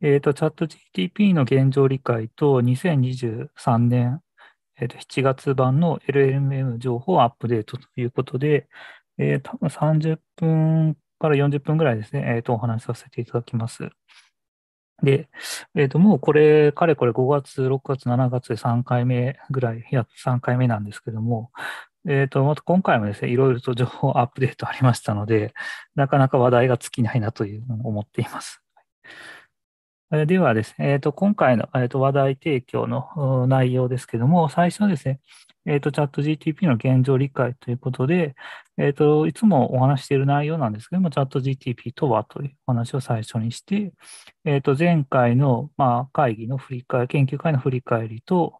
えっ、ー、と、チャット GTP の現状理解と2023年、えー、と7月版の LLM 情報をアップデートということで、えー、多分30分から40分ぐらいですね、えー、と、お話しさせていただきます。で、えっ、ー、と、もうこれ、かれこれ5月、6月、7月で3回目ぐらい、いや、3回目なんですけども、えっ、ー、と、また今回もですね、いろいろと情報アップデートありましたので、なかなか話題が尽きないなといううに思っています。ではですね、えー、と今回の、えー、と話題提供の内容ですけども、最初はですね、えー、とチャット GTP の現状理解ということで、えー、といつもお話している内容なんですけども、チャット GTP とはというお話を最初にして、えー、と前回の、まあ、会議の振り返り、研究会の振り返りと、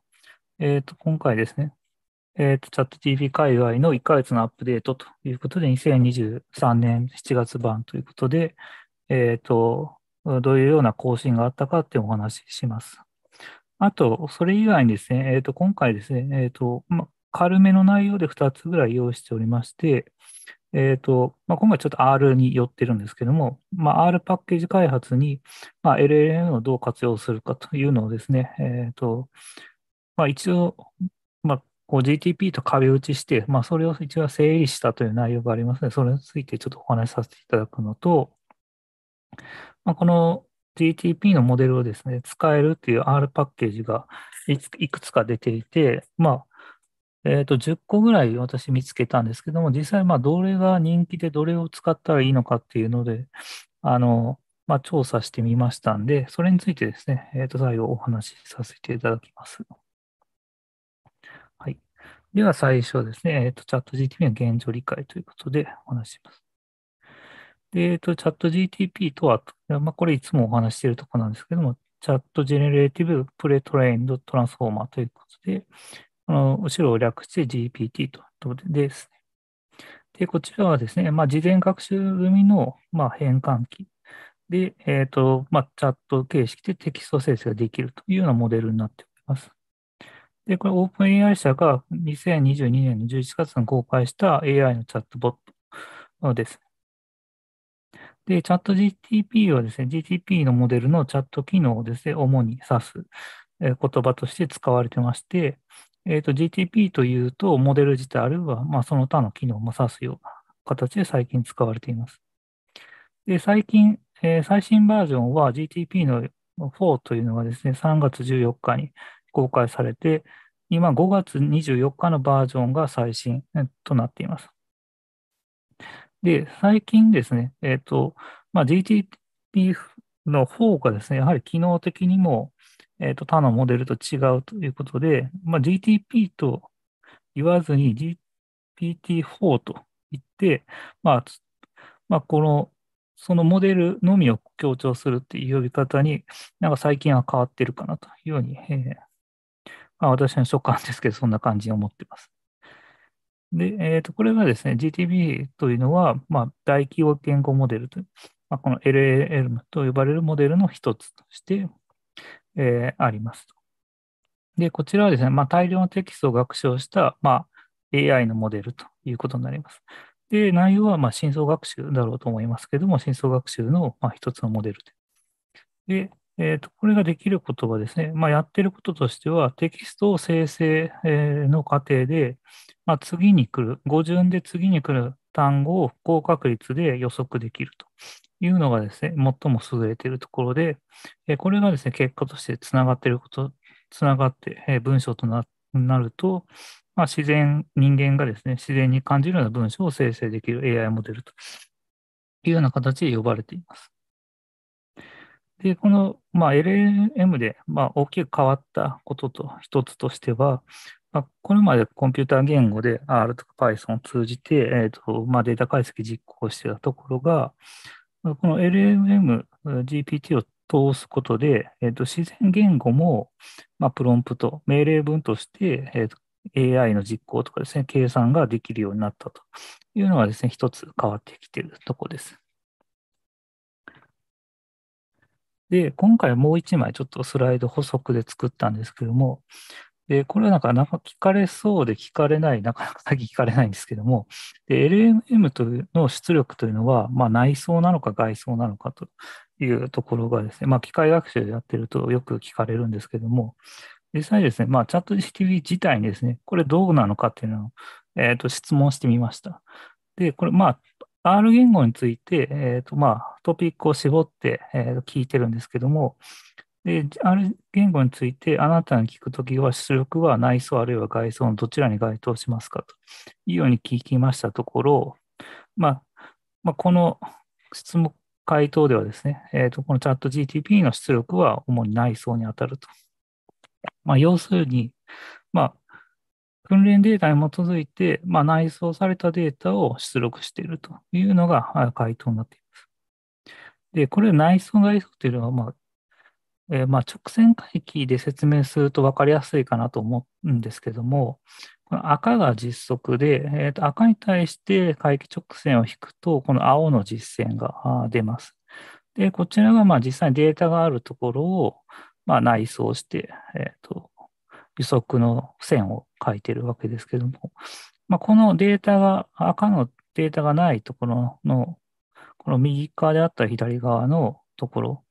えー、と今回ですね、えー、とチャット GTP 界隈の1ヶ月のアップデートということで、2023年7月版ということで、えっ、ー、と、どういうような更新があったかっていうお話しします。あと、それ以外にですね、えー、と今回ですね、えーとま、軽めの内容で2つぐらい用意しておりまして、えーとま今回ちょっと R に寄ってるんですけども、ま R パッケージ開発に、ま LLM をどう活用するかというのをですね、えーとま一応、ま GTP と壁打ちして、まそれを一応整理したという内容がありますので、それについてちょっとお話しさせていただくのと、まあ、この GTP のモデルをですね、使えるっていう R パッケージがいくつか出ていて、まあ、えっ、ー、と、10個ぐらい私見つけたんですけども、実際、まあ、どれが人気でどれを使ったらいいのかっていうので、あの、まあ、調査してみましたんで、それについてですね、えっ、ー、と、最後お話しさせていただきます。はい。では、最初ですね、えっ、ー、と、チャット GTP の現状理解ということでお話しします。で、えっと、チャット GTP とは、まあ、これいつもお話しているところなんですけども、チャットジェネレーティブプレトレインドトランスフォーマーということで、この後ろを略して GPT とうことですね。で、こちらはですね、まあ、事前学習済みの、まあ、変換器で、えっ、ー、と、まあ、チャット形式でテキスト生成ができるというようなモデルになっております。で、これ、オープン AI 社が2022年の11月に公開した AI のチャットボットですね。で、チャット GTP はですね、GTP のモデルのチャット機能をですね、主に指す言葉として使われてまして、えーと、GTP というと、モデル自体あるいは、まあ、その他の機能も指すような形で最近使われています。で、最近、えー、最新バージョンは GTP の4というのがですね、3月14日に公開されて、今5月24日のバージョンが最新となっています。で、最近ですね、えっ、と、まあ、GTP の方がですね、やはり機能的にも、えっ、と、他のモデルと違うということで、まあ、GTP と言わずに GPT-4 と言って、まあ、まあ、この、そのモデルのみを強調するっていう呼び方に、なんか最近は変わってるかなというように、えーまあ、私の所感ですけど、そんな感じに思ってます。で、えっ、ー、と、これがですね、GTB というのは、まあ、大規模言語モデルという、まあ、この LAM と呼ばれるモデルの一つとして、えー、ありますで、こちらはですね、まあ、大量のテキストを学習した、まあ、AI のモデルということになります。で、内容は、まあ、深層学習だろうと思いますけども、深層学習の、まあ、一つのモデルで。で、えーと、これができることはですね、まあ、やってることとしては、テキストを生成の過程で、まあ、次に来る、語順で次に来る単語を高確率で予測できるというのがですね、最も優れているところで、これがですね、結果としてつながっていること、つながって文章となると、まあ、自然、人間がですね、自然に感じるような文章を生成できる AI モデルというような形で呼ばれています。で、この、まあ、LLM で、まあ、大きく変わったことと一つとしては、まあ、これまでコンピューター言語で R とか Python を通じて、えーとまあ、データ解析実行してたところが、この LLM、GPT を通すことで、えー、と自然言語も、まあ、プロンプト、命令文として、えー、と AI の実行とかですね、計算ができるようになったというのがですね、一つ変わってきているところです。で、今回もう1枚ちょっとスライド補足で作ったんですけども、で、これはなかなか聞かれそうで聞かれない、なかなか先聞かれないんですけども、LMM というの出力というのは、まあ、内装なのか外装なのかというところがですね、まあ、機械学習でやってるとよく聞かれるんですけども、実際ですね、まあ、チャット GTV 自体にですね、これどうなのかっていうのを、えー、と質問してみました。で、これ、まあ、R 言語について、えーとまあ、トピックを絞って、えー、聞いてるんですけども、R 言語についてあなたに聞くときは出力は内装あるいは外装のどちらに該当しますかというように聞きましたところ、まあまあ、この質問回答ではですね、えー、とこのチャット GTP の出力は主に内装に当たると。まあ、要するに、まあ、訓練データに基づいて、まあ、内装されたデータを出力しているというのが回答になっています。で、これ内装外装というのは、まあ、えー、まあ直線回帰で説明すると分かりやすいかなと思うんですけども、この赤が実測で、えー、と赤に対して回帰直線を引くと、この青の実線が出ます。で、こちらがまあ実際にデータがあるところをまあ内装して、えー、と予測の線を書いてるわけですけども、まあ、このデータが、赤のデータがないところの、この右側であった左側のところ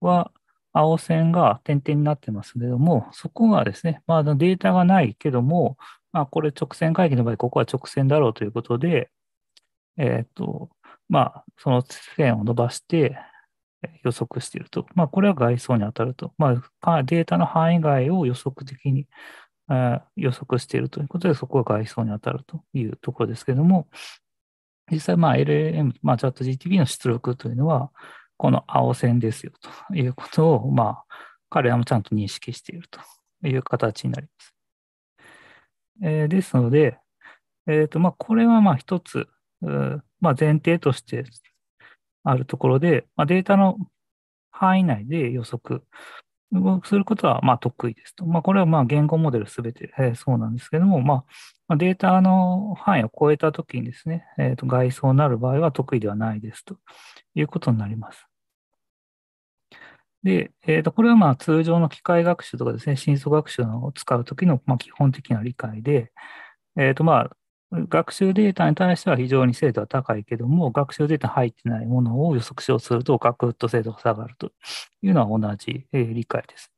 は、青線が点々になってますけども、そこがですね、まあ、データがないけども、まあ、これ直線回帰の場合、ここは直線だろうということで、えっ、ー、と、まあ、その線を伸ばして、予測していると。まあ、これは外装に当たると。まあ、データの範囲外を予測的に予測しているということで、そこは外装に当たるというところですけれども、実際、まあ、LLM、まあ、チャット GTP の出力というのは、この青線ですよということを、まあ、彼らもちゃんと認識しているという形になります。えー、ですので、えーとまあ、これはまあ一つ、まあ、前提としてあるところで、まあ、データの範囲内で予測することはまあ得意ですと。まあ、これはまあ言語モデルすべて、えそうなんですけども、まあ、データの範囲を超えたときにですね、えー、と外装になる場合は得意ではないですということになります。で、えー、とこれはまあ通常の機械学習とかですね、深層学習を使うときのまあ基本的な理解で、えー、とまあ学習データに対しては非常に精度は高いけども、学習データ入ってないものを予測しようとすると、ガクッと精度が下がるというのは同じ、えー、理解です。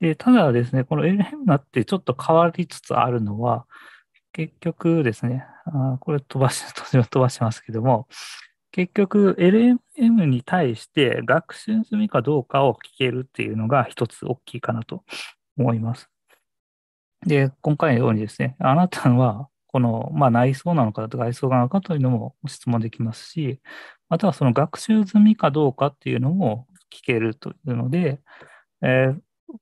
で、ただですね、この l m なってちょっと変わりつつあるのは、結局ですね、あこれ飛ばし、飛ばしますけども、結局 LMM に対して学習済みかどうかを聞けるっていうのが一つ大きいかなと思います。で、今回のようにですね、あなたはこの、まあ、内装なのか外装なのかというのも質問できますし、あとはその学習済みかどうかっていうのも聞けるというので、えー、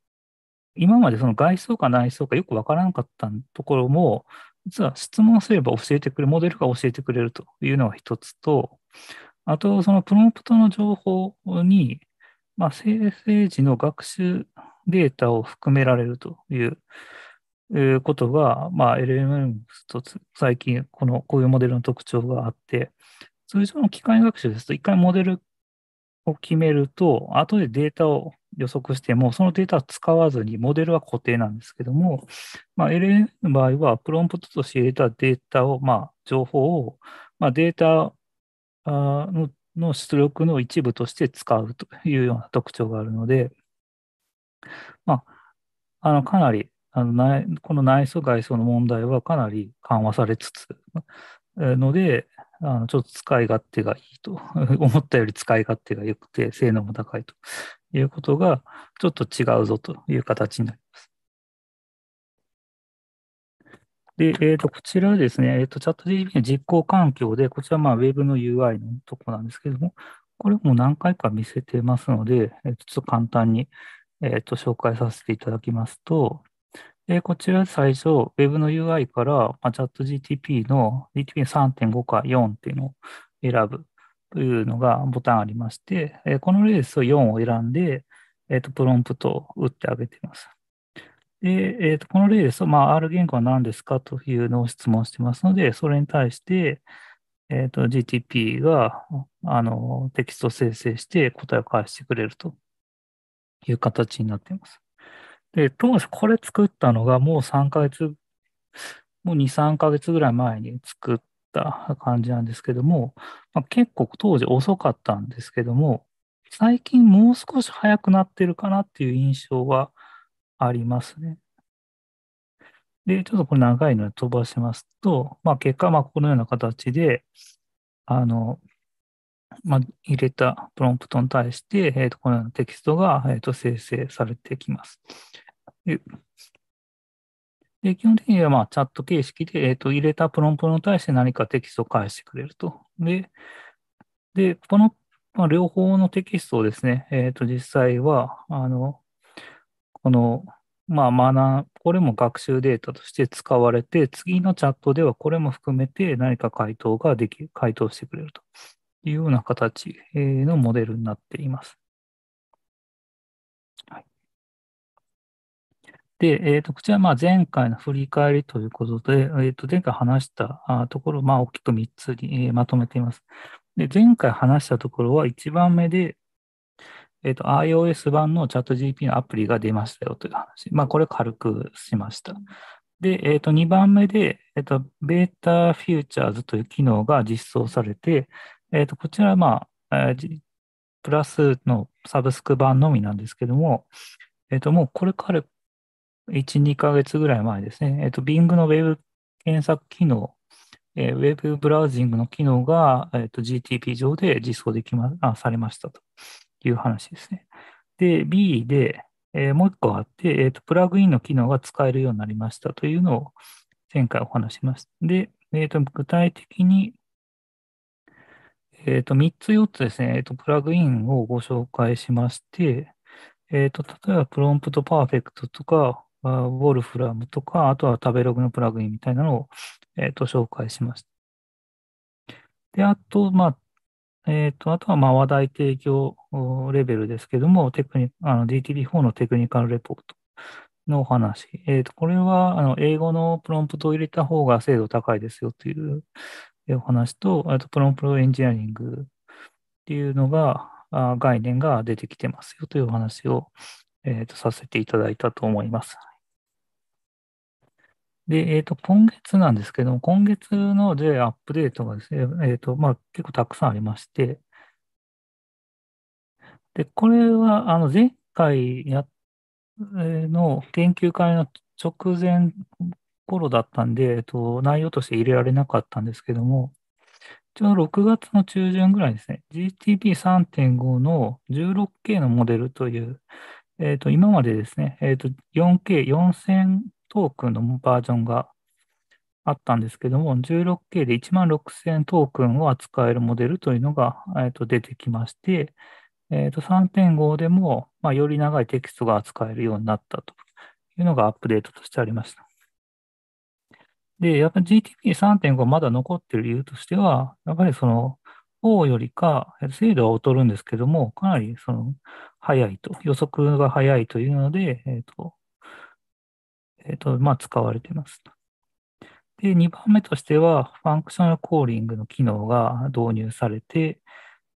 今までその外装か内装かよくわからなかったところも、実は質問すれば教えてくれる、モデルが教えてくれるというのが一つと、あと、そのプロンプトの情報に、まあ、生成時の学習データを含められるという、いうことが、まあ、LMM つ、最近、この、こういうモデルの特徴があって、通常の機械学習ですと、一回モデルを決めると、後でデータを予測しても、そのデータを使わずに、モデルは固定なんですけども、まあ、LM の場合は、プロンプトとして入れたデータを、まあ、情報を、まあ、データのの出力の一部として使うというような特徴があるので、まあ、あのかなりあの内この内装外装の問題はかなり緩和されつつので、あのちょっと使い勝手がいいと、思ったより使い勝手が良くて、性能も高いということが、ちょっと違うぞという形になります。で、えー、とこちらですね、えー、とチャット GDP の実行環境で、こちらまあ Web の UI のとこなんですけども、これも何回か見せてますので、えー、とちょっと簡単に、えー、と紹介させていただきますと、で、こちら最初、Web の UI から、まあ、チャット GTP の GTP 3.5か4っていうのを選ぶというのがボタンありまして、えこのレースを4を選んで、えっ、ー、と、プロンプトを打ってあげています。で、えっ、ー、と、この例ですと、まあ、R 言語は何ですかというのを質問してますので、それに対して、えっ、ー、と、GTP が、あの、テキストを生成して答えを返してくれるという形になっています。で、当時これ作ったのがもう3ヶ月、もう2、3ヶ月ぐらい前に作った感じなんですけども、まあ、結構当時遅かったんですけども、最近もう少し早くなってるかなっていう印象はありますね。で、ちょっとこれ長いので飛ばしますと、まあ、結果、まあ、このような形で、あの、まあ、入れたプロンプトに対して、えー、とこのようなテキストが、えー、と生成されてきます。で基本的には、まあ、チャット形式で、えー、と入れたプロンプトに対して何かテキストを返してくれると。で、でこの、まあ、両方のテキストをですね、えー、と実際は、あのこの、まあ、ー、これも学習データとして使われて、次のチャットではこれも含めて何か回答ができる、回答してくれると。というような形のモデルになっています。はい、で、えーと、こちらはまあ前回の振り返りということで、えー、と前回話したところ、まあ、大きく3つにまとめています。で前回話したところは1番目で、えーと、iOS 版のチャット GP のアプリが出ましたよという話。まあ、これ軽くしました。で、えー、と2番目で、えーと、ベータフューチャーズという機能が実装されて、えっ、ー、と、こちらはまあ、プラスのサブスク版のみなんですけども、えっ、ー、と、もうこれから1、2ヶ月ぐらい前ですね、えっ、ー、と、Bing の Web 検索機能、えー、Web ブラウジングの機能が、えーと、GTP 上で実装できまあされましたという話ですね。で、B で、えー、もう一個あって、えーと、プラグインの機能が使えるようになりましたというのを前回お話しました。で、えーと、具体的に、えっ、と、3つ4つですね、えっ、と、プラグインをご紹介しまして、えっ、と、例えば、プロンプトパーフェクトとか、ウォルフラムとか、あとは食べログのプラグインみたいなのを、えっ、と、紹介しました。で、あと、まあ、えっ、と、あとは、ま話題提供レベルですけども、テクニあの DTB4 のテクニカルレポートのお話。えっ、と、これは、あの、英語のプロンプトを入れた方が精度高いですよといういうお話と、あとプロンプロエンジニアリングっていうのが、あ概念が出てきてますよというお話を、えーと、させていただいたと思います。で、えっ、ー、と、今月なんですけども、今月のでアップデートがですね、えっ、ー、と、まあ、結構たくさんありまして、で、これは、あの、前回や、の研究会の直前頃だったんで、えっと、内容として入れられなかったんですけども、ちょうど6月の中旬ぐらいですね、GTP3.5 の 16K のモデルという、えっ、と、今までですね、えっ、と、4K、4000トークンのバージョンがあったんですけども、16K で1万6000トークンを扱えるモデルというのが、えと出てきまして、えっ、と、3.5でも、まあ、より長いテキストが扱えるようになったというのがアップデートとしてありました。で、やっぱり GTP3.5 がまだ残ってる理由としては、やっぱりその、4よりか、精度は劣るんですけども、かなりその、早いと、予測が早いというので、えっ、ー、と、えっ、ー、と、まあ、使われてます。で、2番目としては、ファンクショナルコーリングの機能が導入されて、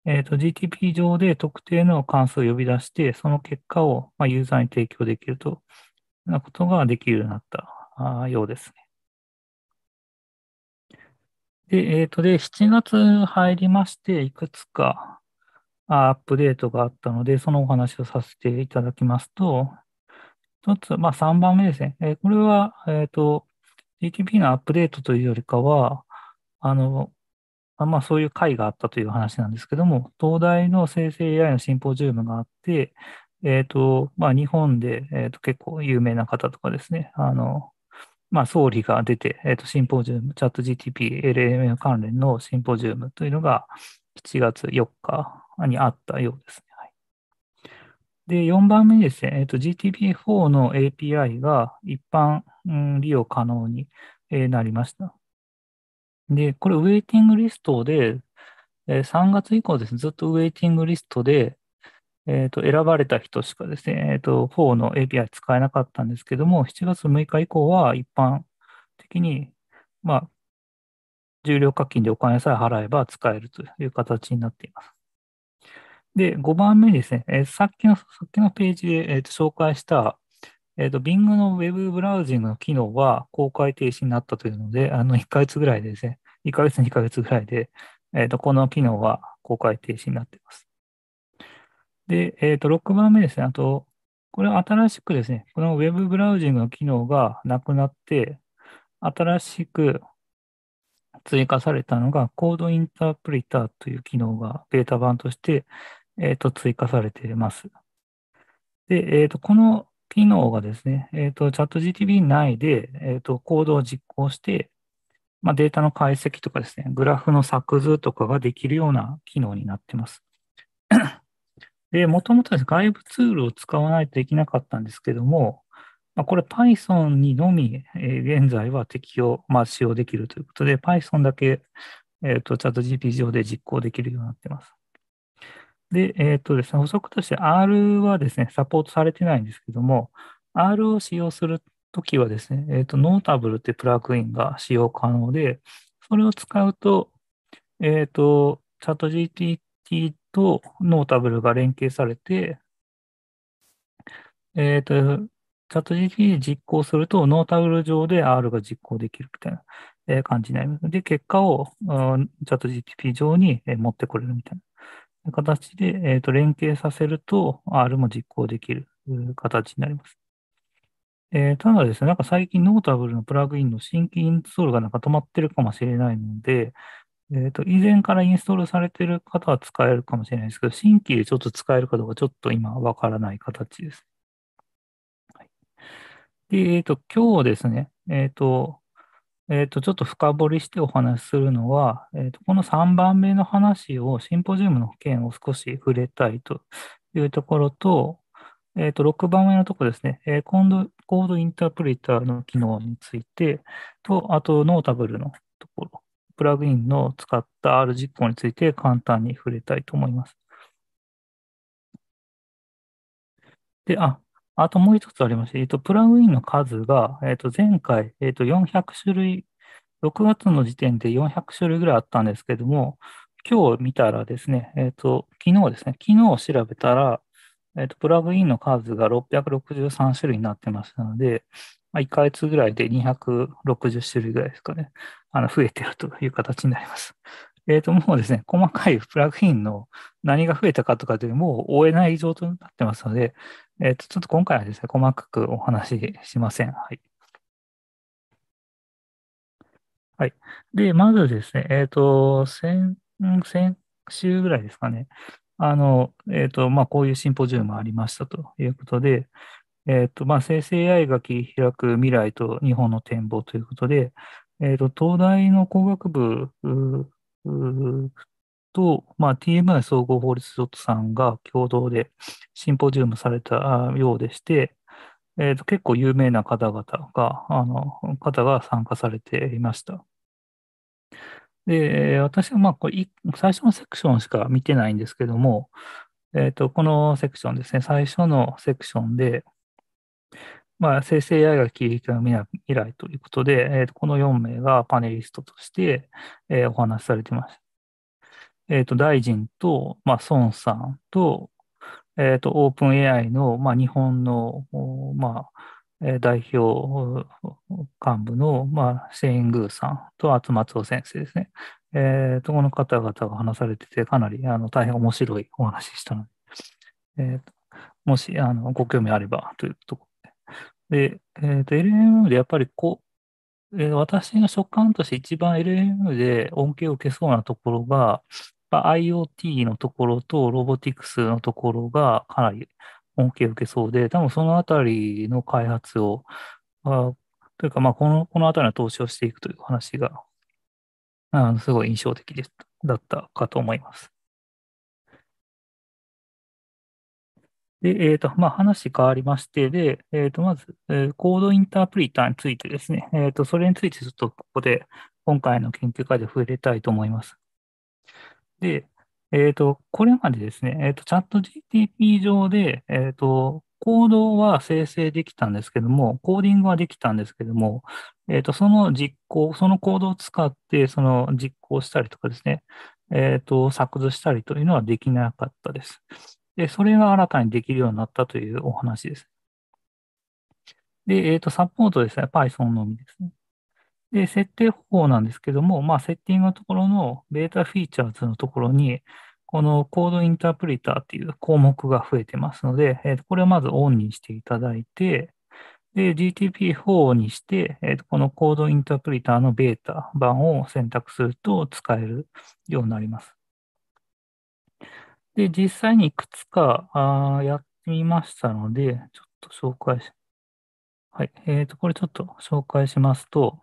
えっ、ー、と、GTP 上で特定の関数を呼び出して、その結果を、まあ、ユーザーに提供できるというなことができるようになったようですね。で、えっ、ー、と、で、7月入りまして、いくつかアップデートがあったので、そのお話をさせていただきますと、一つ、まあ3番目ですね。えー、これは、えっ、ー、と、GTP のアップデートというよりかは、あの、まあそういう会があったという話なんですけども、東大の生成 AI のシンポジウムがあって、えっ、ー、と、まあ日本で、えー、と結構有名な方とかですね、あの、まあ、総理が出て、えっ、ー、と、シンポジウム、チャット GTP、LMM 関連のシンポジウムというのが7月4日にあったようですね。はい、で、4番目にですね、えっ、ー、GTP4 の API が一般、うん、利用可能に、えー、なりました。で、これ、ウェイティングリストで、えー、3月以降ですね、ずっとウェイティングリストで、えっ、ー、と、選ばれた人しかですね、えっ、ー、と、4の API 使えなかったんですけども、7月6日以降は一般的に、まあ、重量課金でお金さえ払えば使えるという形になっています。で、5番目ですね、えー、さっきの、さっきのページで、えー、と紹介した、えっ、ー、と、Bing の Web ブラウジングの機能は公開停止になったというので、あの、1ヶ月ぐらいでですね、1ヶ月、2ヶ月ぐらいで、えっ、ー、と、この機能は公開停止になっています。で、えっ、ー、と、6番目ですね。あと、これは新しくですね、この Web ブラウジングの機能がなくなって、新しく追加されたのが、コードインタープリターという機能がベータ版として、えーと、追加されています。で、えーと、この機能がですね、えーと、チャット GTB 内で、えーと、とコードを実行して、まあ、データの解析とかですね、グラフの作図とかができるような機能になっています。で、もともと外部ツールを使わないとできなかったんですけども、まあ、これ Python にのみ、え現在は適用、まあ、使用できるということで、Python だけ、えっ、ー、と、チャット GP 上で実行できるようになっています。で、えっ、ー、とですね、補足として R はですね、サポートされてないんですけども、R を使用するときはですね、えっ、ー、と、Notable ってプラグインが使用可能で、それを使うと、えっ、と、チャット GPT とノータブルが連携されて、えっ、ー、と、チャット GPT 実行するとノータブル上で R が実行できるみたいな、え感じになります。で、結果を、うん、チャット GPT 上に、え持ってこれるみたいな形で、えっ、ー、と連携させると R も実行できる形になります。えただですね、なんか最近ノータブルのプラグインの新規インストールがなんか止まってるかもしれないので、えっ、と、以前からインストールされてる方は使えるかもしれないですけど、新規でちょっと使えるかどうかちょっと今わからない形です。はい、で、えっ、ー、と、今日ですね、えっ、ー、と、えっ、と、ちょっと深掘りしてお話しするのは、えっ、と、この3番目の話を、シンポジウムの件を少し触れたいというところと、えっ、と、6番目のところですね、えー、コードインタープリターの機能についてと、あと、ノータブルのところプラグインの使った R 実行について簡単に触れたいと思います。で、あ、あともう一つありまして、えっと、プラグインの数が、えっと、前回、えっと、400種類、6月の時点で400種類ぐらいあったんですけども、今日見たらですね、えっと、昨日ですね、昨日調べたら、えっと、プラグインの数が663種類になってましたので、まあ、1ヶ月ぐらいで260種類ぐらいですかね。あの増えてるという形になります。えっ、ー、と、もうですね、細かいプラグインの何が増えたかとかでもう追えない状態になってますので、えっ、ー、と、ちょっと今回はですね、細かくお話ししません。はい。はい。で、まずですね、えっ、ー、と、先、先週ぐらいですかね、あの、えっ、と、まあ、こういうシンポジウムありましたということで、えっ、と、まあ、生成 AI が切り開く未来と日本の展望ということで、えっ、ー、と、東大の工学部と、まあ、TMI 総合法律所さんが共同でシンポジウムされたようでして、えーと、結構有名な方々が、あの方が参加されていました。で、私はまあこれ最初のセクションしか見てないんですけども、えーとこのセクションですね、最初のセクションで、まあ、生成 AI が切り開く未来ということで、えー、とこの4名がパネリストとして、えー、お話しされていました。えっ、ー、と、大臣と、まあ、孫さんと、えっ、ー、と、オープン AI の、まあ、日本の、まあ、代表幹部の、まあ、シェイン・グーさんと、厚松尾先生ですね。えっ、ー、と、この方々が話されてて、かなり、あの、大変面白いお話ししたので、えっ、と、もし、あの、ご興味あればというところで、えーと、LMM でやっぱりこう、えー、私の所感として一番 LMM で恩恵を受けそうなところが、IoT のところとロボティクスのところがかなり恩恵を受けそうで、多分そのあたりの開発を、あというか、まあこの、このあたりの投資をしていくという話が、あのすごい印象的でだったかと思います。で、えっ、ー、と、まあ、話変わりまして、で、えっ、ー、と、まず、えー、コードインタープリターについてですね、えっ、と、それについてちょっとここで、今回の研究会で触れたいと思います。で、えっ、と、これまでですね、えっ、と、チャット GTP 上で、えっ、と、コードは生成できたんですけども、コーディングはできたんですけども、えっ、と、その実行、そのコードを使って、その実行したりとかですね、えっ、と、作図したりというのはできなかったです。で、それが新たにできるようになったというお話です。で、えっ、ー、と、サポートですね。Python のみですね。で、設定方法なんですけども、まあ、セッティングのところのベータフィーチャーズのところに、このコードインタープリターっていう項目が増えてますので、えー、とこれをまずオンにしていただいて、で、GTP4 にして、えー、とこのコードインタープリターのベータ版を選択すると使えるようになります。で、実際にいくつかあやってみましたので、ちょっと紹介し、はい。えっ、と、これちょっと紹介しますと、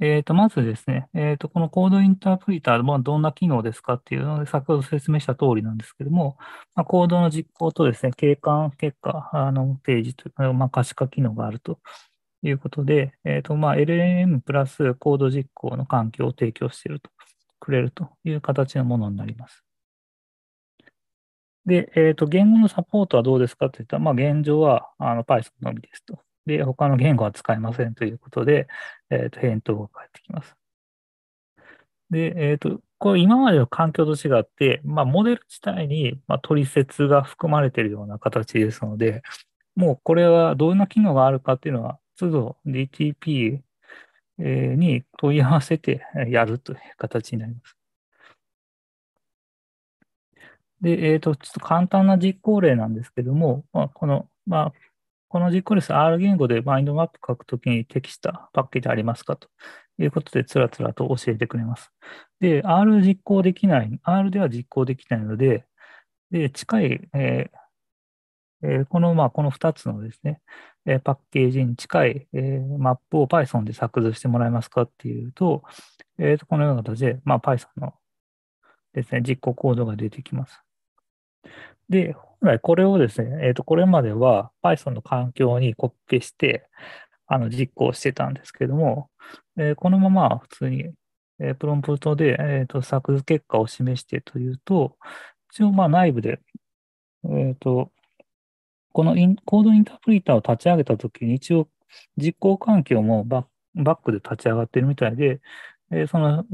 えっ、と、まずですね、えっ、と、このコードインタープリターはどんな機能ですかっていうので、先ほど説明した通りなんですけども、まあ、コードの実行とですね、景観結果あの提示というか、まあ、可視化機能があるということで、えっ、と、まあ、LLM プラスコード実行の環境を提供しているとくれるという形のものになります。で、えっ、ー、と、言語のサポートはどうですかって言ったら、まあ、現状はあの Python のみですと。で、他の言語は使えませんということで、えっ、ー、と、返答が返ってきます。で、えっ、ー、と、これ今までの環境と違って、まあ、モデル自体に、まあ、取説が含まれているような形ですので、もうこれはどんな機能があるかっていうのは、都度 DTP に問い合わせてやるという形になります。で、えっ、ー、と、ちょっと簡単な実行例なんですけども、まあ、この、まあ、この実行です。R 言語でマインドマップ書くときに適したパッケージありますかということで、つらつらと教えてくれます。で、R 実行できない、R では実行できないので、で近い、えーえこの、まあ、この2つのですね、えパッケージに近い、えマップを Python で作図してもらえますかっていうと、えとこのような形で、まあ、Python のですね、実行コードが出てきます。で、本来これをですね、えとこれまでは Python の環境にコピペして、あの実行してたんですけども、えこのまま普通に、えプロンプトで、えと作図結果を示してというと、一応まあ内部で、えっ、と、このインコードインタープリーターを立ち上げたときに、一応実行環境もバックで立ち上がってるみたいで、えその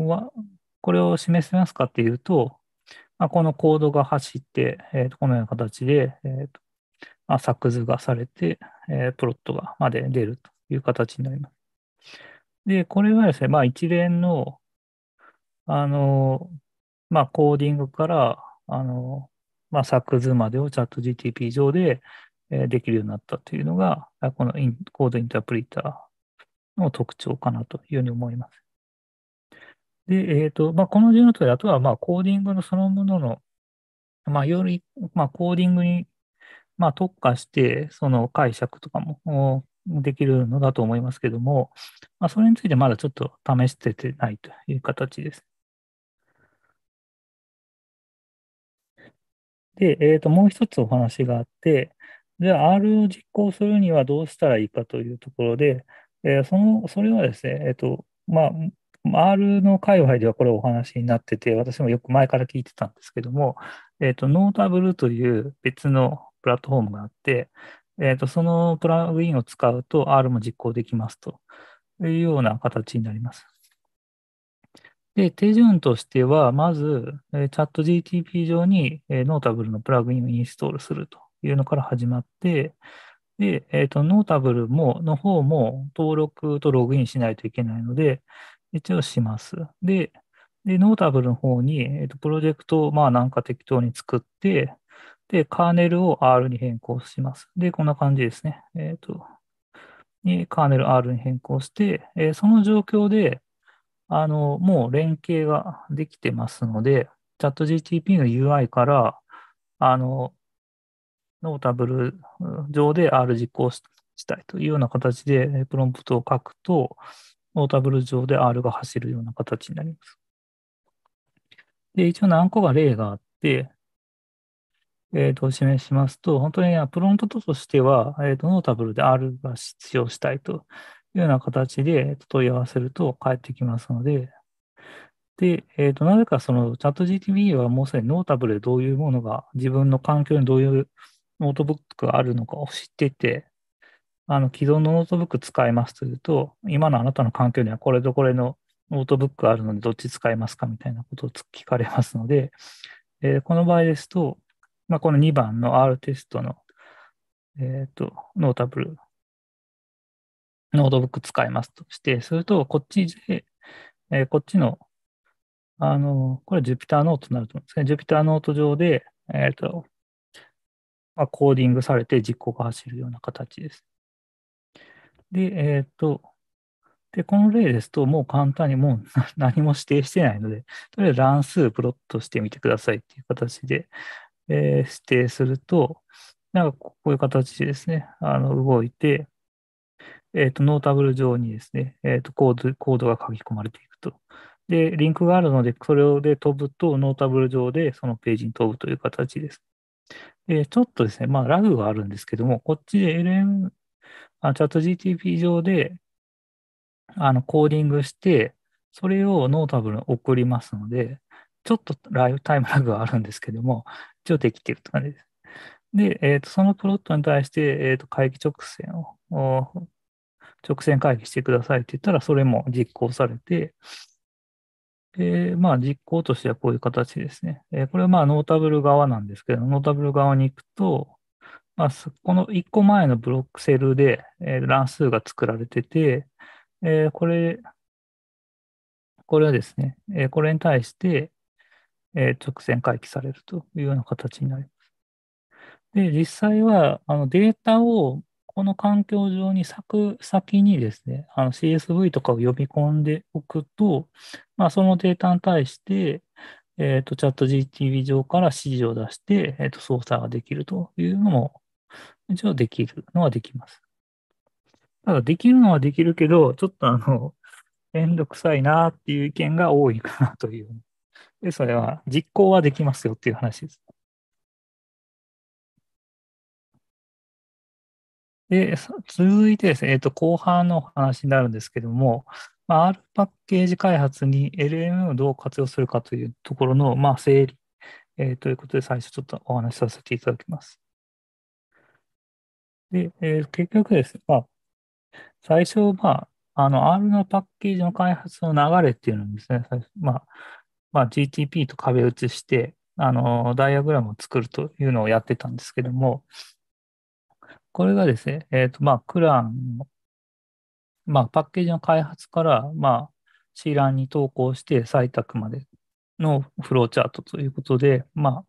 これを示せますかっていうと、まあ、このコードが走って、えー、とこのような形で、えーとまあ、作図がされて、えー、プロットがまで出るという形になります。で、これはですね、まあ、一連の、あの、まあ、コーディングから、あの、まあ、作図までをチャット GTP 上で、できるようになったというのが、このコードインタープリターの特徴かなというふうに思います。で、えっ、ー、と、まあ、この順のとおり、あとは、まあ、コーディングのそのものの、まあ、より、まあ、コーディングに、まあ、特化して、その解釈とかもできるのだと思いますけども、まあ、それについてまだちょっと試しててないという形です。で、えっ、ー、と、もう一つお話があって、じゃあ R を実行するにはどうしたらいいかというところで、えー、その、それはですね、えっ、ー、と、まあ、R の界隈ではこれお話になってて、私もよく前から聞いてたんですけども、えっ、ー、と、ノータブルという別のプラットフォームがあって、えっ、ー、と、そのプラグインを使うと R も実行できますというような形になります。で、手順としては、まず、チャット GTP 上にノータブルのプラグインをインストールすると。いうのから始まって、で、えっ、ー、と、ノータブルも、の方も登録とログインしないといけないので、一応します。で、でノータブルの方に、えっ、ー、と、プロジェクトをまあなんか適当に作って、で、カーネルを R に変更します。で、こんな感じですね。えっ、ー、と、にカーネル R に変更して、えその状況で、あの、もう連携ができてますので、チャット GTP の UI から、あの、ノータブル上で R 実行したいというような形でプロンプトを書くと、ノータブル上で R が走るような形になります。で、一応何個が例があって、えっ、ー、と、示しますと、本当にプロンプトとしては、えっ、ー、と、ノータブルで R が必要したいというような形で問い合わせると返ってきますので、で、えっ、ー、と、なぜかそのチャット GTB はもうすでにノータブルでどういうものが自分の環境にどういうノートブックがあるのかを知ってて、あの、既存のノートブック使いますというと、今のあなたの環境にはこれとこれのノートブックがあるので、どっち使いますかみたいなことを聞かれますので、えー、この場合ですと、まあ、この2番の R テストの、えっ、ー、と、ノータブル、ノートブック使いますとして、すると、こっちで、えー、こっちの、あの、これ Jupyter ノートになると思うんですけど、Jupyter ノート上で、えっ、と、まあ、コーディングされて実行が走るような形です。で、えっ、と、で、この例ですと、もう簡単にもう 何も指定してないので、とりあえず乱数プロットしてみてくださいっていう形で、えー、指定すると、なんかこういう形でですね、あの動いて、えっ、ー、と、ノータブル上にですね、えっ、ー、とコード、コードが書き込まれていくと。で、リンクがあるので、それで飛ぶと、ノータブル上でそのページに飛ぶという形です。で、ちょっとですね、まあ、ラグがあるんですけども、こっちで LM、あチャット GTP 上で、あの、コーディングして、それをノータブルに送りますので、ちょっとライフタイムラグがあるんですけども、一応できてるって感じです。で、えーと、そのプロットに対して、えーと、と回帰直線を、直線回帰してくださいって言ったら、それも実行されて、で、まあ実行としてはこういう形ですね。えー、これはまあノータブル側なんですけど、ノータブル側に行くと、まあ、この1個前のブロックセルで、えー、乱数が作られてて、えー、これ、これはですね、えこれに対して、え直線回帰されるというような形になります。で、実際は、あのデータをこの環境上に咲く先にですね、CSV とかを呼び込んでおくと、まあ、そのデータに対して、えっ、ー、と、チャット GTV 上から指示を出して、えっ、ー、と、操作ができるというのも、一応できるのはできます。ただ、できるのはできるけど、ちょっとあの、めんどくさいなっていう意見が多いかなという。で、それは実行はできますよっていう話です。で、続いてですね、えっ、ー、と、後半の話になるんですけども、まあ、R パッケージ開発に LM をどう活用するかというところの、まあ、整理、えー、ということで最初ちょっとお話しさせていただきます。で、えー、結局ですね、まあ、最初、まあ、あの R のパッケージの開発の流れっていうのをですね、まあ、まあ、GTP と壁打ちして、あの、ダイアグラムを作るというのをやってたんですけども、これがですね、えっ、と、まあ、クランの、まあ、パッケージの開発から、まあ、C 欄に投稿して採択までのフローチャートということで、まあ、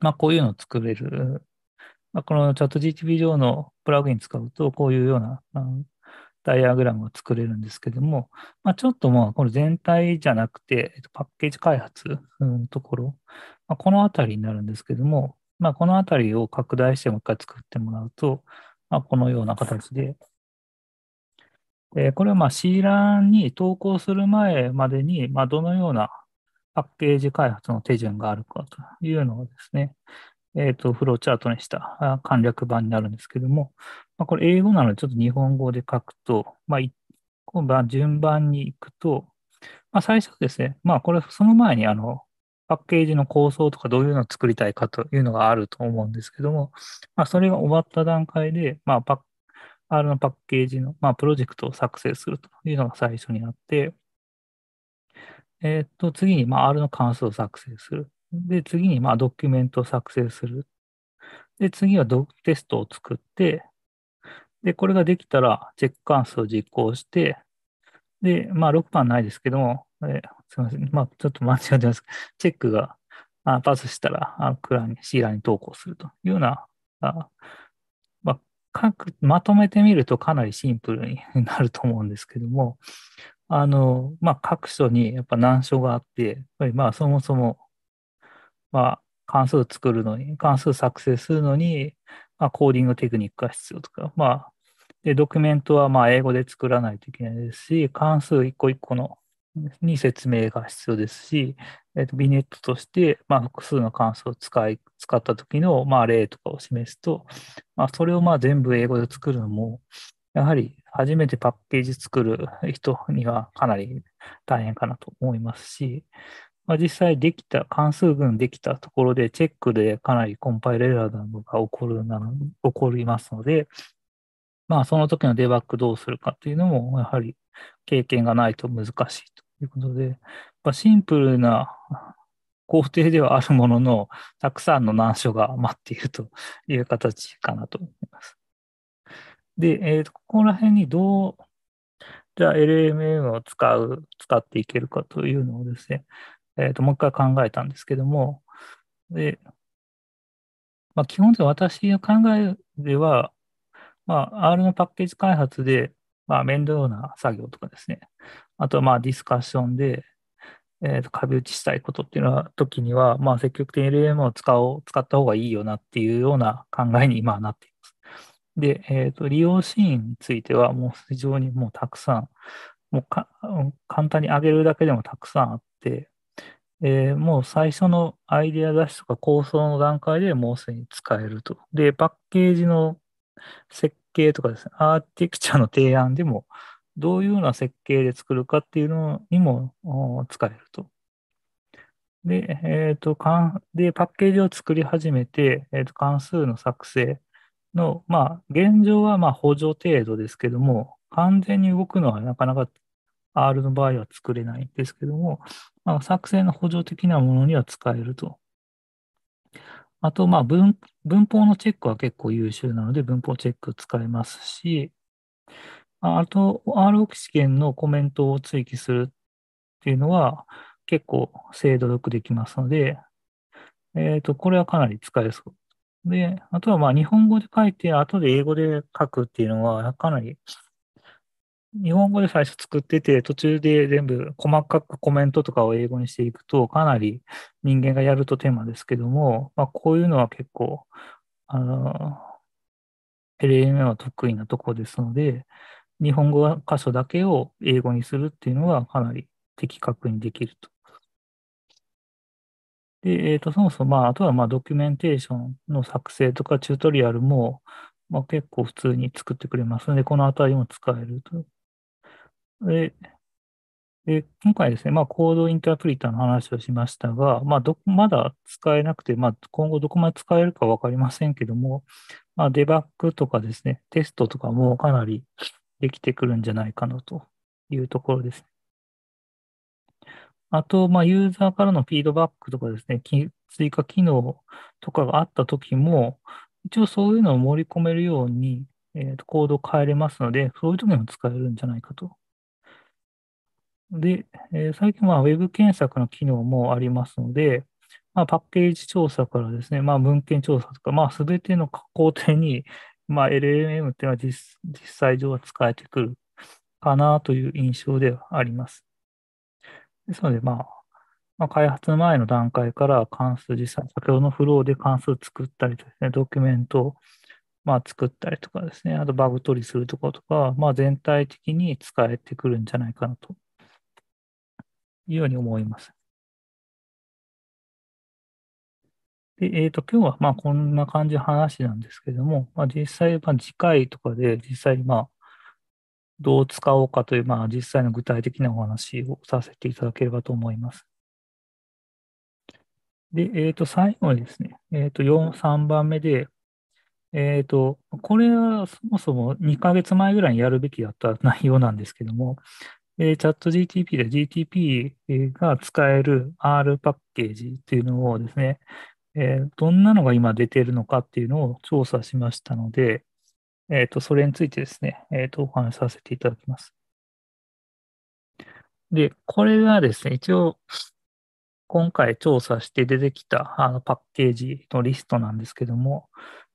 まあ、こういうのを作れる。まあ、このチャット GTP 上のプラグイン使うと、こういうような、あのダイアグラムを作れるんですけども、まあ、ちょっとまあ、この全体じゃなくて、パッケージ開発のところ、まあ、このあたりになるんですけども、まあ、この辺りを拡大してもう一回作ってもらうと、まあ、このような形で、えこれはま C ランに投稿する前までに、まあ、どのようなパッケージ開発の手順があるかというのをですね、えっ、ー、と、フローチャートにした簡略版になるんですけども、まあ、これ英語なのでちょっと日本語で書くと、まあ、今度は順番に行くと、まあ、最初ですね、まあ、これその前にあの、パッケージの構想とかどういうのを作りたいかというのがあると思うんですけども、まあ、それが終わった段階で、まあ、パッ R のパッケージの、まあ、プロジェクトを作成するというのが最初にあって、えー、っと、次に、まあ、R の関数を作成する。で、次に、まあ、ドキュメントを作成する。で、次はドテストを作って、で、これができたら、チェック関数を実行して、で、まあ、6番ないですけども、えー、すみません。まあ、ちょっと間違ってます。チェックがあパスしたら、あクラに、シーラに投稿するというような、あまあ、まとめてみるとかなりシンプルになると思うんですけども、あの、まあ、各所にやっぱ難所があって、やっぱりまあ、そもそも、まあ、関数作るのに、関数作成するのに、まあ、コーディングテクニックが必要とか、まあ、で、ドキュメントはまあ英語で作らないといけないですし、関数一個一個のに説明が必要ですし、えーと、ビネットとして、まあ、複数の関数を使い使った時の、まあ、例とかを示すと、まあ、それをまあ全部英語で作るのも、やはり初めてパッケージ作る人にはかなり大変かなと思いますし、まあ、実際できた、関数群できたところでチェックでかなりコンパイレラーなどが起こるな起こりますので、まあ、その時のデバッグどうするかというのも、やはり経験がないと難しいとということで、まシンプルな工程ではあるものの、たくさんの難所が待っているという形かなと思います。で、えー、とここら辺にどう、じゃあ LMM を使う、使っていけるかというのをですね、えー、ともう一回考えたんですけども、で、まあ、基本的に私の考えでは、まあ、R のパッケージ開発で、まあ、面倒な作業とかですね、あとはまあディスカッションで、えー、と壁打ちしたいことっていうのは時には、まあ、積極的に LLM を使おう使った方がいいよなっていうような考えに今なっています。で、えー、と利用シーンについてはもう非常にもうたくさん、もうか簡単に上げるだけでもたくさんあって、えー、もう最初のアイデア出しとか構想の段階でもうすでに使えると。で、パッケージの設計とかですね、アーティクチャの提案でもどういうような設計で作るかっていうのにも使えると。で、えっ、ー、と、かんで、パッケージを作り始めて、えっ、ー、と、関数の作成の、まあ、現状はまあ補助程度ですけども、完全に動くのはなかなか R の場合は作れないんですけども、まあ、作成の補助的なものには使えると。あと、まあ文、文法のチェックは結構優秀なので、文法チェック使えますし、あと、R オキシゲンのコメントを追記するっていうのは、結構精度よくできますので、えっ、ー、と、これはかなり使えそう。で、あとはまあ日本語で書いて、後で英語で書くっていうのは、かなり、日本語で最初作ってて、途中で全部細かくコメントとかを英語にしていくと、かなり人間がやるとテーマですけども、まあ、こういうのは結構、あの、LMA は得意なとこですので、日本語箇所だけを英語にするっていうのがかなり的確にできると。で、えっ、ー、と、そもそも、まあ、あとは、まあ、ドキュメンテーションの作成とかチュートリアルも、まあ、結構普通に作ってくれますので、このあたりも使えると。で、で今回ですね、まあ、コードインタープリターの話をしましたが、まあ、ど、まだ使えなくて、まあ、今後どこまで使えるか分かりませんけども、まあ、デバッグとかですね、テストとかもかなりできてくるんじゃないかなというところです。あと、まあ、ユーザーからのフィードバックとかですね、追加機能とかがあったときも、一応そういうのを盛り込めるように、えー、とコードを変えれますので、そういうときにも使えるんじゃないかと。で、えー、最近は Web 検索の機能もありますので、まあ、パッケージ調査からですね、まあ、文献調査とか、まあ、すべての工程にまあ、LLM っていうのは実際上は使えてくるかなという印象ではあります。ですので、まあ、まあ、開発前の段階から関数、実際、先ほどのフローで関数作ったりとですね、ドキュメントをまあ作ったりとかですね、あとバグ取りするところとか、まあ、全体的に使えてくるんじゃないかなというように思います。で、えっ、ー、と、今日はまあこんな感じの話なんですけども、まあ、実際、まあ、次回とかで実際、まあ、どう使おうかという、まあ、実際の具体的なお話をさせていただければと思います。で、えっ、ー、と、最後にですね、えっ、ー、と、4、3番目で、えっ、と、これはそもそも2ヶ月前ぐらいにやるべきだった内容なんですけども、えー、チャット GTP で GTP が使える R パッケージというのをですね、えー、どんなのが今出ているのかっていうのを調査しましたので、えっ、ー、と、それについてですね、えっ、ー、と、お話しさせていただきます。で、これがですね、一応、今回調査して出てきたあのパッケージのリストなんですけども、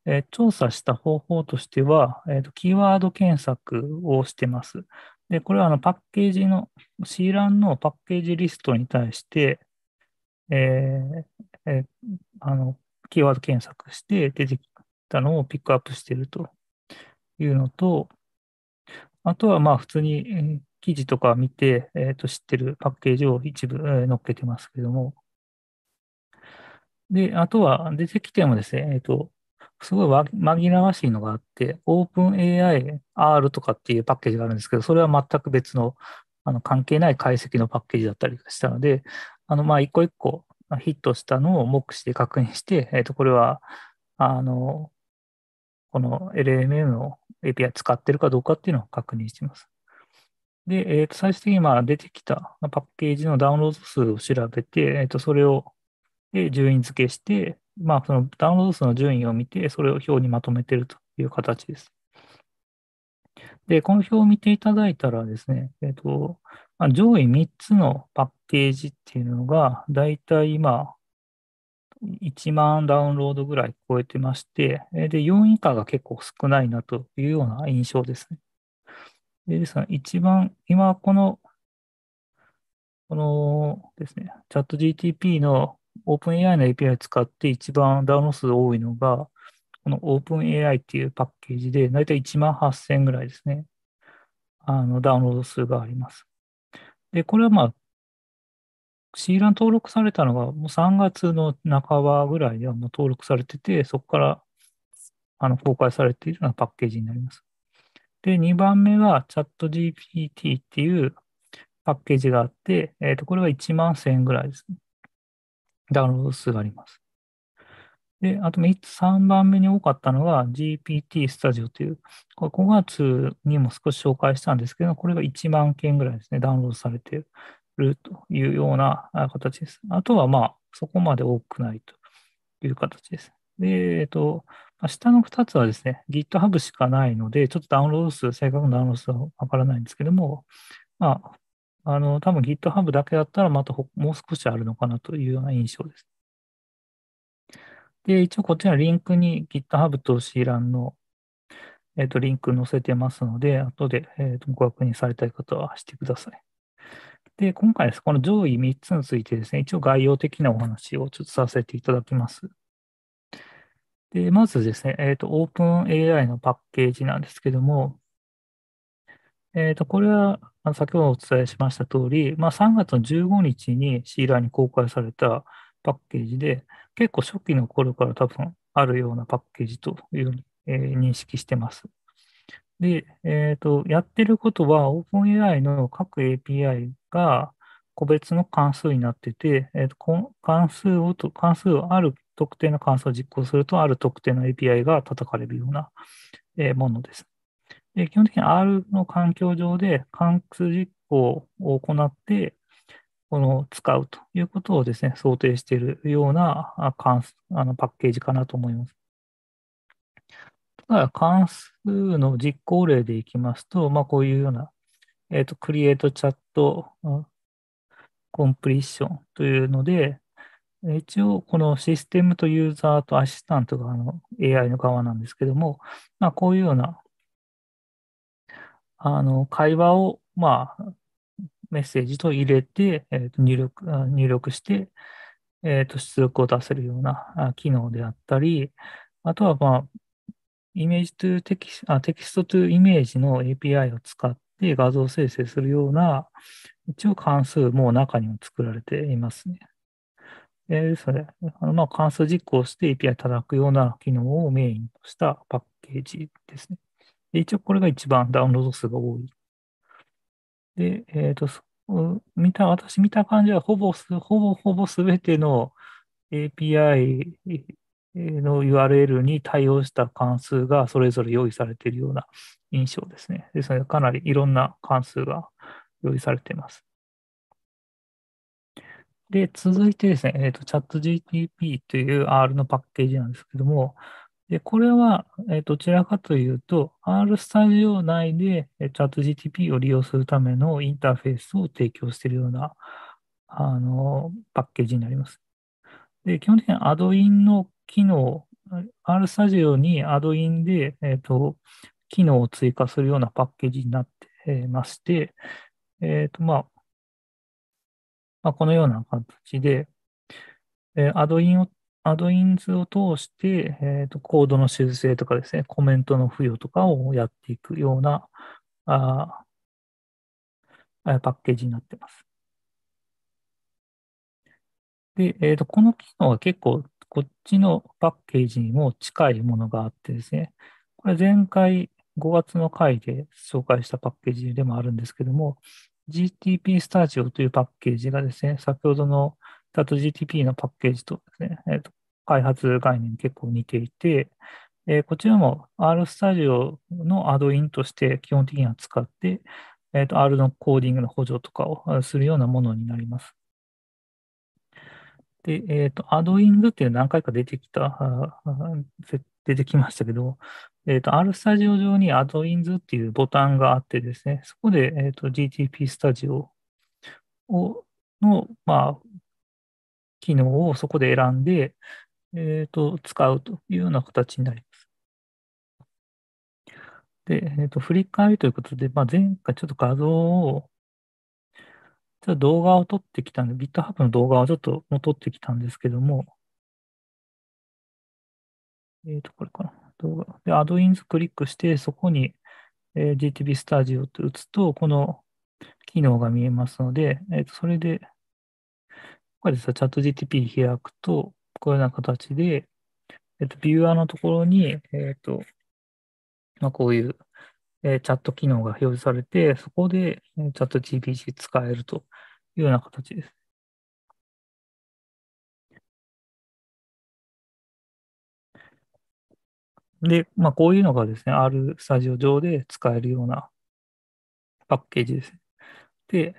え調査した方法としては、えーと、キーワード検索をしてます。で、これはあのパッケージの、C 欄のパッケージリストに対して、えー、えー、あの、キーワード検索して出てきたのをピックアップしてるというのと、あとはまあ普通に記事とか見て、えー、と知ってるパッケージを一部載っけてますけども。で、あとは出てきてもですね、えっ、ー、と、すごい紛らわしいのがあって、OpenAI R とかっていうパッケージがあるんですけど、それは全く別のあの関係ない解析のパッケージだったりしたので、あのまあ一個一個ヒットしたのを目視で確認して、えっ、ー、と、これは、あの、この LMM の API 使ってるかどうかっていうのを確認してます。で、えっ、ー、と、最終的にまあ出てきたパッケージのダウンロード数を調べて、えっ、ー、と、それをで順位付けして、まあ、そのダウンロード数の順位を見て、それを表にまとめてるという形です。で、この表を見ていただいたらですね、えっ、ー、と、上位3つのパッケージっていうのが、だいたい今、1万ダウンロードぐらい超えてまして、で、4以下が結構少ないなというような印象ですね。で、ですか一番、今、この、このですね、チャット GTP の OpenAI の API を使って一番ダウンロード数多いのが、この OpenAI っていうパッケージで、だいたい1万8000ぐらいですね、あのダウンロード数があります。で、これはまあ、シーラン登録されたのが、もう3月の半ばぐらいにはもう登録されてて、そこからあの公開されているようなパッケージになります。で、2番目は ChatGPT っていうパッケージがあって、えっ、ー、と、これは1万1000円ぐらいですね。ダウンロード数があります。で、あと3番目に多かったのが GPT スタジオという、これ5月にも少し紹介したんですけど、これが1万件ぐらいですね、ダウンロードされてるというような形です。あとはまあ、そこまで多くないという形です。で、えっと、下の2つはですね、GitHub しかないので、ちょっとダウンロード数、正確なダウンロード数はわからないんですけども、まあ、あの、多分 GitHub だけだったら、またもう少しあるのかなというような印象です。で、一応こちらリンクに GitHub と C 欄の、えっ、と、リンク載せてますので、後で、えっとご確認されたい方はしてください。で、今回です。この上位3つについてですね、一応概要的なお話をちょっとさせていただきます。で、まずですね、えっ、ー、と、OpenAI のパッケージなんですけども、えっ、と、これは、先ほどお伝えしました通り、まあ、3月の15日にシーラーに公開されたパッケージで、結構初期の頃から多分あるようなパッケージというふうに、えー、認識してます。で、えーと、やってることは OpenAI の各 API が個別の関数になってて、えーと、と関数をと、関数をある特定の関数を実行すると、ある特定の API が叩かれるような、えー、ものです。で基本的に R の環境上で関数実行を行って、この使うということをですね、想定しているようなああのパッケージかなと思います。ただ、関数の実行例でいきますと、まあ、こういうような、えっ、ー、と、クリエイトチャットコンプ e ッションというので、一応、このシステムとユーザーとアシスタントがあの AI の側なんですけども、まあ、こういうようなあの会話を、まあ、メッセージと入れて、えー、と入力入力して、えー、と出力を出せるような機能であったり、あとは、まあ、イメージトゥテキスト、テキストトゥイメージの API を使って画像生成するような、一応関数も中にも作られていますね。えー、それ、あのまあ、関数実行して API 叩くような機能をメインとしたパッケージですね。一応これが一番ダウンロード数が多いで、えっ、ー、と、見た、私見た感じは、ほぼ、ほぼほぼすべての API の URL に対応した関数がそれぞれ用意されているような印象ですね。ですので、かなりいろんな関数が用意されています。で、続いてですね、えっ、ー、と、ChatGTP という R のパッケージなんですけども、で、これは、えどちらかというと、R スタジオ内でチャット GTP を利用するためのインターフェースを提供しているような、あの、パッケージになります。で、基本的にアドインの機能、R スタジオにアドインで、えっ、ー、と、機能を追加するようなパッケージになってまして、えっ、ー、と、まあ、まあ、このような形で、えー、アドインをアドインズを通して、えーと、コードの修正とかですね、コメントの付与とかをやっていくようなあパッケージになってます。で、えーと、この機能は結構こっちのパッケージにも近いものがあってですね、これ前回5月の回で紹介したパッケージでもあるんですけども、GTP スタジオというパッケージがですね、先ほどのチャット GTP のパッケージとですね、えーと、開発概念結構似ていて、えー、こちらも R スタジオのアドインとして基本的には使って、えーと、R のコーディングの補助とかをするようなものになります。で、えっ、ー、と、アドイングっていう何回か出てきた、出てきましたけど、えっ、ー、と、R スタジオ上にアドインズっていうボタンがあってですね、そこで、えっ、ー、と、GTP スタジオをの、まあ、機能をそこで選んで、えっ、ー、と、使うというような形になります。で、えっ、ー、と、振り返りということで、まあ、前回ちょっと画像を、ちょっと動画を撮ってきたんで、GitHub の動画をちょっとも撮ってきたんですけども、えっ、ー、と、これかな。動画。で、アドインズクリックして、そこに、えー、GTB スタジオと打つと、この機能が見えますので、えー、とそれで、ここでさ、チャット GTP 開くと、こういうような形で、えっと、ビューアーのところに、えっと、まあ、こういう、えー、チャット機能が表示されて、そこでチャット GPT 使えるというような形です。で、まあ、こういうのがですね、R スタジオ上で使えるようなパッケージです。で、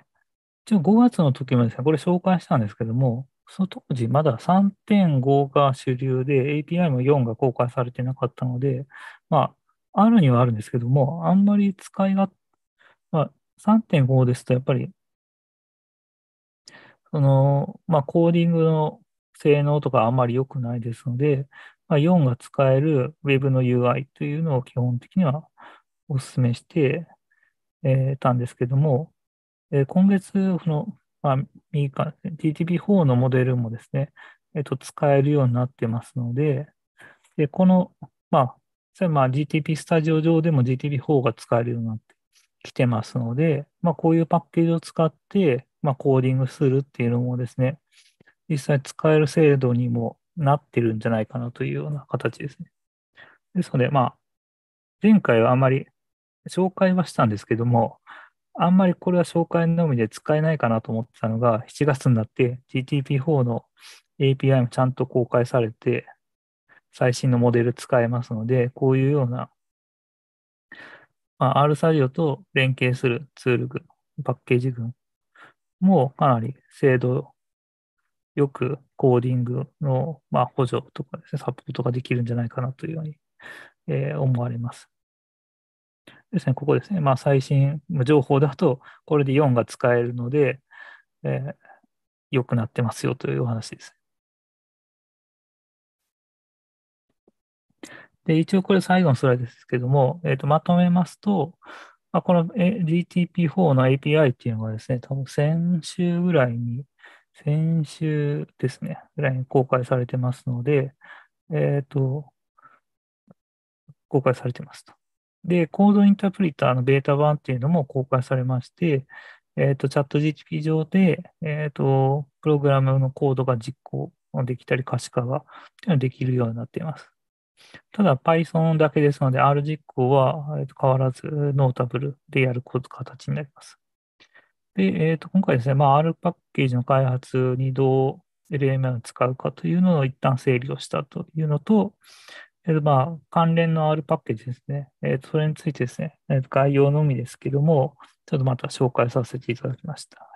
一応5月の時もですね、これ紹介したんですけども、その当時まだ3.5が主流で API も4が公開されてなかったので、まあ、あるにはあるんですけども、あんまり使いが、まあ、3.5ですとやっぱり、その、まあ、コーディングの性能とかあんまり良くないですので、まあ、4が使える Web の UI というのを基本的にはお勧めして、えー、たんですけども、今月の、まあ、右か GTP4 のモデルもですね、えっと、使えるようになってますので、でこの、まあ、まあ GTP スタジオ上でも GTP4 が使えるようになってきてますので、まあ、こういうパッケージを使って、まあ、コーディングするっていうのもですね、実際使える制度にもなってるんじゃないかなというような形ですね。ですので、まあ、前回はあまり紹介はしたんですけども、あんまりこれは紹介のみで使えないかなと思ってたのが、7月になって GTP4 の API もちゃんと公開されて、最新のモデル使えますので、こういうような、まあ、R サリオと連携するツール群、パッケージ群もかなり精度よくコーディングの、まあ、補助とかですね、サポートができるんじゃないかなというように、えー、思われます。ですね、ここですね、まあ、最新情報だと、これで4が使えるので、えー、良くなってますよというお話です。で、一応これ最後のスライドですけども、えー、とまとめますと、まあ、この GTP4 の API っていうのがですね、多分先週ぐらいに、先週ですね、ぐらいに公開されてますので、えっ、ー、と、公開されてますと。で、コードインタープリターのベータ版っていうのも公開されまして、えっ、ー、と、チャット GTP 上で、えっ、ー、と、プログラムのコードが実行できたり可視化がっていうのができるようになっています。ただ Python だけですので R 実行は変わらずノータブルでやる形になります。で、えー、と今回ですね、まあ、R パッケージの開発にどう LMI を使うかというのを一旦整理をしたというのと、えっと、まあ、関連の R パッケージですね。えっと、それについてですね、概要のみですけども、ちょっとまた紹介させていただきました。